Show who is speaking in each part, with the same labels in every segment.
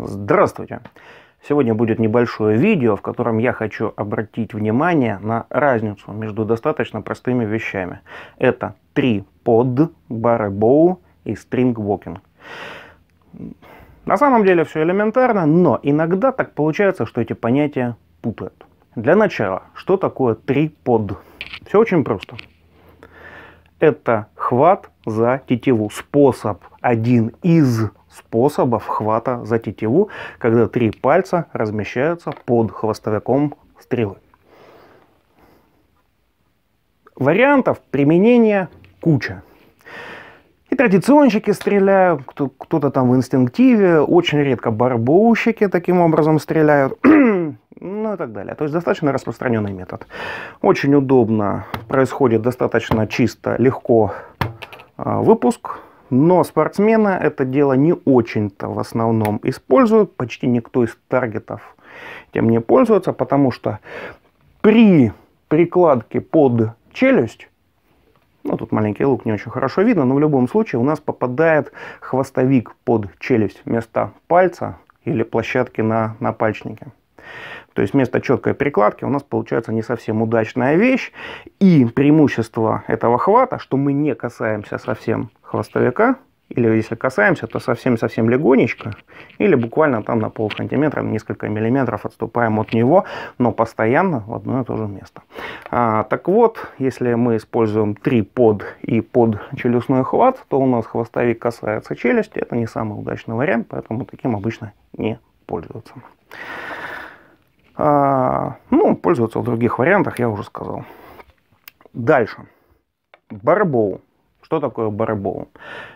Speaker 1: Здравствуйте! Сегодня будет небольшое видео, в котором я хочу обратить внимание на разницу между достаточно простыми вещами. Это три под, барребоу и стрингвокинг. На самом деле все элементарно, но иногда так получается, что эти понятия путают. Для начала, что такое три под? Все очень просто. Это хват за тетиву, способ один из способов хвата за тетиву, когда три пальца размещаются под хвостовиком стрелы. Вариантов применения куча. И традиционщики стреляют, кто-то там в инстинктиве, очень редко барбоущики таким образом стреляют, ну и так далее. То есть достаточно распространенный метод. Очень удобно, происходит достаточно чисто, легко а, выпуск, но спортсмены это дело не очень-то в основном используют. Почти никто из таргетов тем не пользуется, потому что при прикладке под челюсть, ну тут маленький лук не очень хорошо видно, но в любом случае у нас попадает хвостовик под челюсть вместо пальца или площадки на на напальчнике. То есть вместо четкой прикладки у нас получается не совсем удачная вещь. И преимущество этого хвата, что мы не касаемся совсем хвостовика, или если касаемся, то совсем-совсем легонечко, или буквально там на пол сантиметра, несколько миллиметров отступаем от него, но постоянно в одно и то же место. А, так вот, если мы используем три под и под челюстной хват, то у нас хвостовик касается челюсти, это не самый удачный вариант, поэтому таким обычно не пользуются. А, ну, пользуются в других вариантах, я уже сказал. Дальше. Барбоу. Что такое барабоу?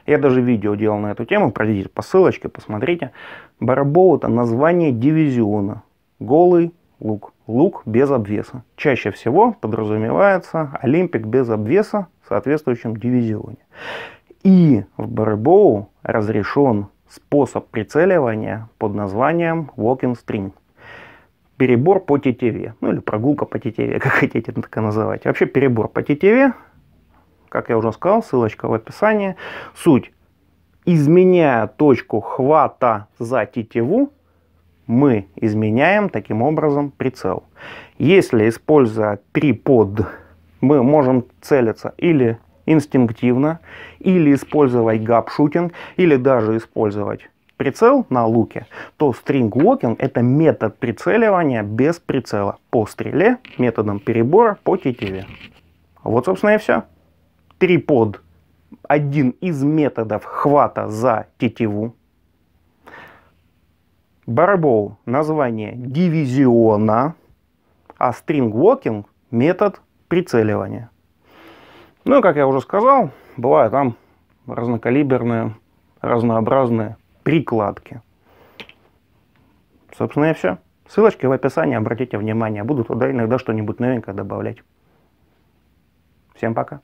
Speaker 1: Я даже видео делал на эту тему, пройдите по ссылочке, посмотрите. Барабоу это название дивизиона. Голый лук. Лук без обвеса. Чаще всего подразумевается олимпик без обвеса в соответствующем дивизионе. И в барабоу разрешен способ прицеливания под названием walking string. Перебор по тетиве, ну или прогулка по тетиве, как хотите так и называть. Вообще перебор по тетиве как я уже сказал, ссылочка в описании. Суть. Изменяя точку хвата за тетиву, мы изменяем таким образом прицел. Если, используя трипод, мы можем целиться или инстинктивно, или использовать гапшутинг, или даже использовать прицел на луке, то стринг-локинг это метод прицеливания без прицела по стреле методом перебора по тетиве. Вот, собственно, и все. Трипод – один из методов хвата за тетиву. Барабоу – название дивизиона, а стрингвокинг – метод прицеливания. Ну, как я уже сказал, бывают там разнокалиберные, разнообразные прикладки. Собственно, и все. Ссылочки в описании, обратите внимание. будут туда иногда что-нибудь новенькое добавлять. Всем пока.